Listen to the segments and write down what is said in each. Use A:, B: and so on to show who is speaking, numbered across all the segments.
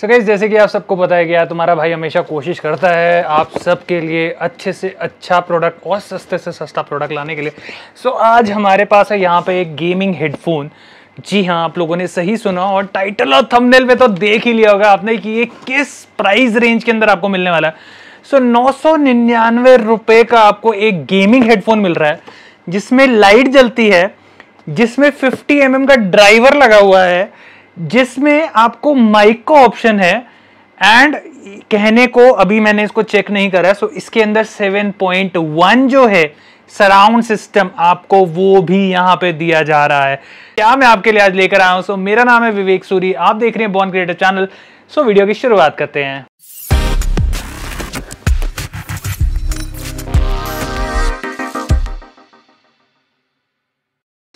A: सो so जैसे कि आप सबको बताया गया तुम्हारा भाई हमेशा कोशिश करता है आप सबके लिए अच्छे से अच्छा प्रोडक्ट और सस्ते से सस्ता प्रोडक्ट लाने के लिए सो so, आज हमारे पास है यहाँ पे एक गेमिंग हेडफोन जी हाँ आप लोगों ने सही सुना और टाइटल और थंबनेल में तो देख ही लिया होगा आपने कि ये किस प्राइस रेंज के अंदर आपको मिलने वाला है सो नौ सौ निन्यानवे रुपये का आपको एक गेमिंग हेडफोन मिल रहा है जिसमें लाइट जलती है जिसमें 50 एम mm का ड्राइवर लगा हुआ है जिसमें आपको माइक का ऑप्शन है एंड कहने को अभी मैंने इसको चेक नहीं करा सो इसके अंदर 7.1 जो है सराउंड सिस्टम आपको वो भी यहां पे दिया जा रहा है क्या मैं आपके लिए आज लेकर आया हूं सो so, मेरा नाम है विवेक सूरी आप देख रहे हैं born creator channel so so, वीडियो की शुरुआत करते हैं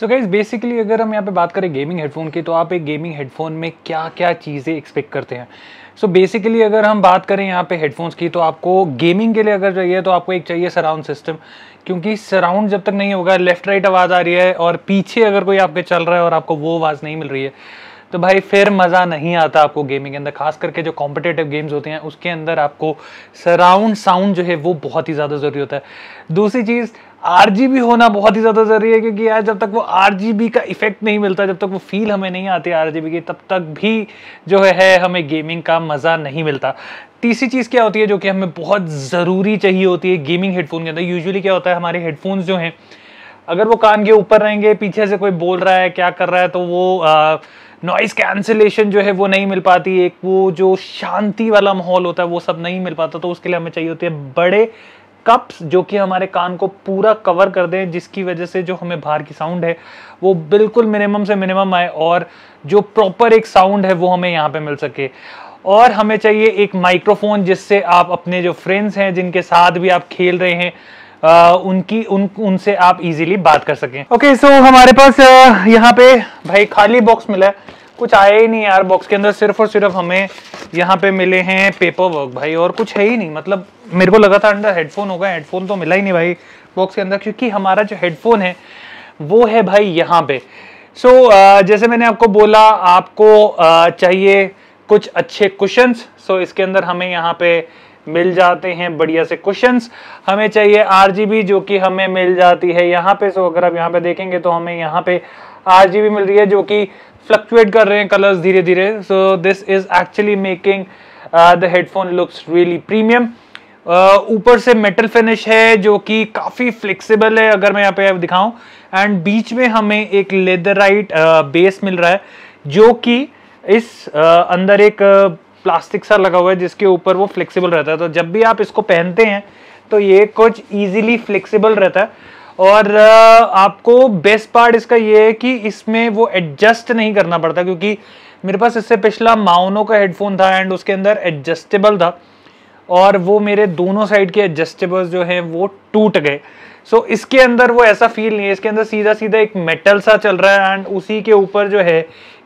A: सो गाइज बेसिकली अगर हम यहाँ पे बात करें गेमिंग हेडफोन की तो आप एक गेमिंग हेडफोन में क्या क्या चीज़ें एक्सपेक्ट करते हैं सो so बेसिकली अगर हम बात करें यहाँ पे हेडफोन्स की तो आपको गेमिंग के लिए अगर चाहिए तो आपको एक चाहिए सराउंड सिस्टम क्योंकि सराउंड जब तक नहीं होगा लेफ्ट राइट आवाज़ आ रही है और पीछे अगर कोई आपके चल रहा है और आपको वो आवाज़ नहीं मिल रही है तो भाई फिर मज़ा नहीं आता आपको गेमिंग के अंदर खास करके जो कॉम्पिटेटिव गेम्स होते हैं उसके अंदर आपको सराउंड साउंड जो है वो बहुत ही ज़्यादा ज़रूरी होता है दूसरी चीज़ आर होना बहुत ही ज़्यादा ज़रूरी है क्योंकि यार जब तक वो आर का इफेक्ट नहीं मिलता जब तक वो फील हमें नहीं आती आर की तब तक भी जो है हमें गेमिंग का मज़ा नहीं मिलता तीसरी चीज़ क्या होती है जो कि हमें बहुत ज़रूरी चाहिए होती है गेमिंग हेडफोन के अंदर यूजुअली क्या होता है हमारे हेडफोन्स जो हैं अगर वो कान के ऊपर रहेंगे पीछे से कोई बोल रहा है क्या कर रहा है तो वो आ, नॉइस कैंसिलेशन जो है वो नहीं मिल पाती एक वो जो शांति वाला माहौल होता है वो सब नहीं मिल पाता तो उसके लिए हमें चाहिए होते हैं बड़े कप्स जो कि हमारे कान को पूरा कवर कर दें जिसकी वजह से जो हमें बाहर की साउंड है वो बिल्कुल मिनिमम से मिनिमम आए और जो प्रॉपर एक साउंड है वो हमें यहाँ पे मिल सके और हमें चाहिए एक माइक्रोफोन जिससे आप अपने जो फ्रेंड्स हैं जिनके साथ भी आप खेल रहे हैं उनकी उन उनसे आप इजीली बात कर सकें ओके okay, सो so हमारे पास यहाँ पे भाई खाली बॉक्स मिला है कुछ आया ही नहीं यार बॉक्स के अंदर सिर्फ और सिर्फ हमें यहाँ पे मिले हैं पेपर वर्क भाई और कुछ है ही नहीं मतलब मेरे को लगा था अंदर हेडफोन होगा हेडफोन तो मिला ही नहीं भाई बॉक्स के अंदर क्योंकि हमारा जो हेडफोन है वो है भाई यहाँ पे सो so, uh, जैसे मैंने आपको बोला आपको uh, चाहिए कुछ अच्छे क्वेश्चन सो so, इसके अंदर हमें यहाँ पे मिल जाते हैं बढ़िया से क्वेश्चन हमें चाहिए आरजीबी जो कि हमें मिल जाती है यहाँ पे सो अगर आप यहाँ पे देखेंगे तो हमें यहाँ पे आरजीबी मिल रही है जो कि फ्लक्चुएट कर रहे हैं कलर्स धीरे धीरे so this is actually making the headphone looks really premium ऊपर से मेटल फिनिश है जो कि काफ़ी फ्लेक्सिबल है अगर मैं यहाँ पे दिखाऊं एंड बीच में हमें एक लेदर राइट बेस मिल रहा है जो कि इस uh, अंदर एक uh, प्लास्टिक सा लगा हुआ है जिसके ऊपर वो फ्लेक्सिबल रहता है तो जब भी आप इसको पहनते हैं तो ये कुछ ईजिली फ्लेक्सिबल रहता है और आपको बेस्ट पार्ट इसका ये है कि इसमें वो एडजस्ट नहीं करना पड़ता क्योंकि मेरे पास इससे पिछला माउनो का हेडफोन था एंड उसके अंदर एडजस्टेबल था और वो मेरे दोनों साइड के एडजस्टेबल जो हैं वो टूट गए सो so, इसके अंदर वो ऐसा फील नहीं है इसके अंदर सीधा सीधा एक मेटल सा चल रहा है एंड उसी के ऊपर जो है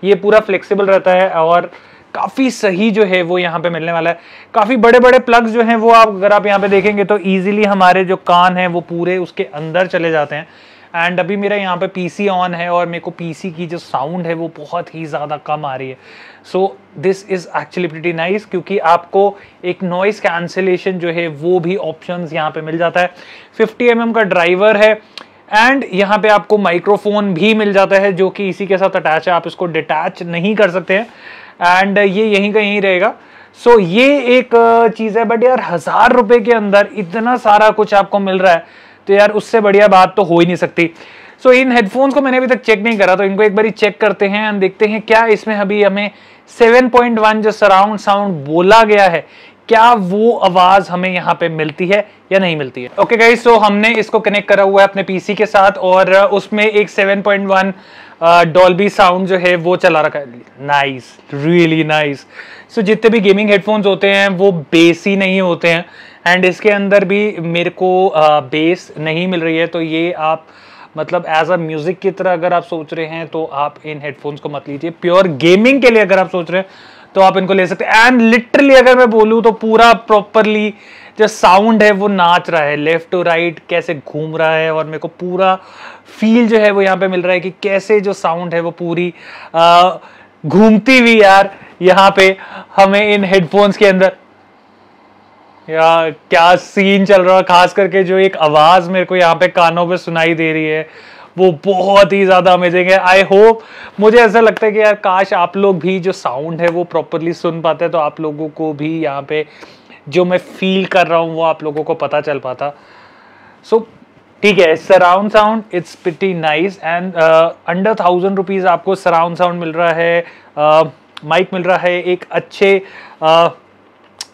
A: ये पूरा फ्लेक्सिबल रहता है और काफ़ी सही जो है वो यहाँ पे मिलने वाला है काफ़ी बड़े बड़े प्लग्स जो हैं वो आप अगर आप यहाँ पे देखेंगे तो ईजिली हमारे जो कान हैं वो पूरे उसके अंदर चले जाते हैं एंड अभी मेरा यहाँ पे पीसी ऑन है और मेरे को पीसी की जो साउंड है वो बहुत ही ज़्यादा कम आ रही है so this is actually pretty nice क्योंकि आपको एक नॉइस कैंसिलेशन जो है वो भी ऑप्शन यहाँ पे मिल जाता है 50 एम mm का ड्राइवर है एंड यहाँ पे आपको माइक्रोफोन भी मिल जाता है जो कि इसी के साथ अटैच है आप इसको डिटैच नहीं कर सकते हैं एंड uh, ये यहीं का यहीं रहेगा सो so, ये एक uh, चीज़ है बट यार हज़ार रुपए के अंदर इतना सारा कुछ आपको मिल रहा है तो यार उससे बढ़िया बात तो हो ही नहीं सकती सो so, इन हेडफोन्स को मैंने अभी तक चेक नहीं करा तो इनको एक बार चेक करते हैं एंड देखते हैं क्या इसमें अभी हमें 7.1 जो सराउंड साउंड बोला गया है क्या वो आवाज हमें यहाँ पे मिलती है या नहीं मिलती है ओके गाइज सो हमने इसको कनेक्ट करा हुआ है अपने पीसी के साथ और उसमें एक 7.1 डॉल्बी साउंड जो है वो चला रखा है नाइस रियली नाइस सो जितने भी गेमिंग हेडफोन्स होते हैं वो बेस ही नहीं होते हैं एंड इसके अंदर भी मेरे को बेस uh, नहीं मिल रही है तो ये आप मतलब एज अ म्यूजिक की तरह अगर आप सोच रहे हैं तो आप इन हेडफोन्स को मत लीजिए प्योर गेमिंग के लिए अगर आप सोच रहे हैं तो आप इनको ले सकते हैं एंड लिटरली अगर मैं बोलूं तो पूरा प्रॉपरली जो साउंड है वो नाच रहा है लेफ्ट टू राइट कैसे घूम रहा है और मेरे को पूरा फील जो है वो यहाँ पे मिल रहा है कि कैसे जो साउंड है वो पूरी घूमती हुई यार यहाँ पे हमें इन हेडफोन्स के अंदर या क्या सीन चल रहा है खास करके जो एक आवाज़ मेरे को यहाँ पे कानों पे सुनाई दे रही है वो बहुत ही ज़्यादा अमेजिंग है आई होप मुझे ऐसा लगता है कि यार काश आप लोग भी जो साउंड है वो प्रॉपरली सुन पाते तो आप लोगों को भी यहाँ पे जो मैं फील कर रहा हूँ वो आप लोगों को पता चल पाता सो so, ठीक है surround sound it's pretty nice and under thousand rupees आपको सराउंड साउंड मिल रहा है माइक uh, मिल रहा है एक अच्छे uh,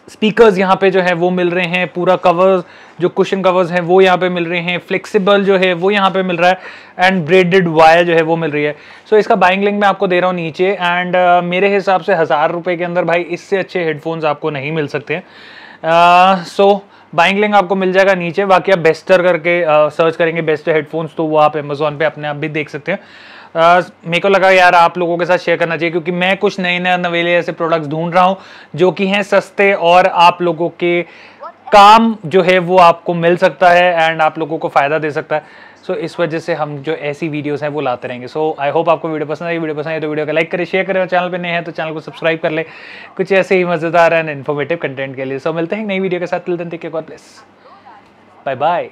A: स्पीकर्स यहाँ पे जो है वो मिल रहे हैं पूरा कवर्स जो कुशन कवर्स हैं वो यहाँ पे मिल रहे हैं फ्लेक्सिबल जो है वो यहाँ पे मिल रहा है एंड ब्रेडेड वायर जो है वो मिल रही है सो so, इसका बाइंग लिंक मैं आपको दे रहा हूँ नीचे एंड uh, मेरे हिसाब से हज़ार रुपये के अंदर भाई इससे अच्छे हेडफोन्स आपको नहीं मिल सकते हैं सो बाइंग लिंक आपको मिल जाएगा नीचे बाकी आप बेस्टर करके सर्च uh, करेंगे बेस्ट हेडफोन्स तो वो आप अमेजोन पे अपने आप भी देख सकते हैं मेरे को लगा यार आप लोगों के साथ शेयर करना चाहिए क्योंकि मैं कुछ नए नए नवेले ऐसे प्रोडक्ट्स ढूंढ रहा हूँ जो कि हैं सस्ते और आप लोगों के काम जो है वो आपको मिल सकता है एंड आप लोगों को फ़ायदा दे सकता है सो so, इस वजह से हम जो ऐसी वीडियोस हैं वो लाते रहेंगे सो आई होप आपको वीडियो पसंद आई वीडियो पसंद आई तो वीडियो को लाइक करें शेयर करें और चैनल पर नए हैं तो चैनल को सब्सक्राइब कर ले कुछ ऐसे ही मज़ेदार एंड इन्फॉर्मेटिव कंटेंट के लिए सो so, मिलते हैं नई वीडियो के साथ till then take care bye bye